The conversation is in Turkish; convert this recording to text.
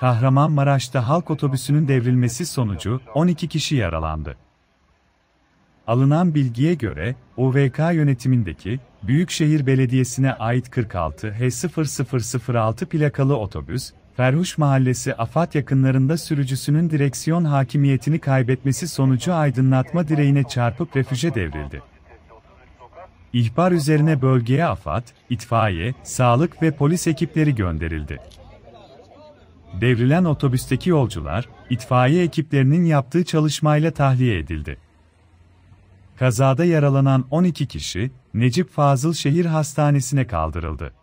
Kahramanmaraş'ta halk otobüsünün devrilmesi sonucu 12 kişi yaralandı. Alınan bilgiye göre, UVK yönetimindeki Büyükşehir Belediyesi'ne ait 46 H0006 plakalı otobüs, Ferhuş Mahallesi Afat yakınlarında sürücüsünün direksiyon hakimiyetini kaybetmesi sonucu aydınlatma direğine çarpıp refüje devrildi. İhbar üzerine bölgeye Afat, itfaiye, sağlık ve polis ekipleri gönderildi devrilen otobüsteki yolcular, itfaiye ekiplerinin yaptığı çalışmayla tahliye edildi. Kazada yaralanan 12 kişi, Necip Fazıl Şehir Hastanesi'ne kaldırıldı.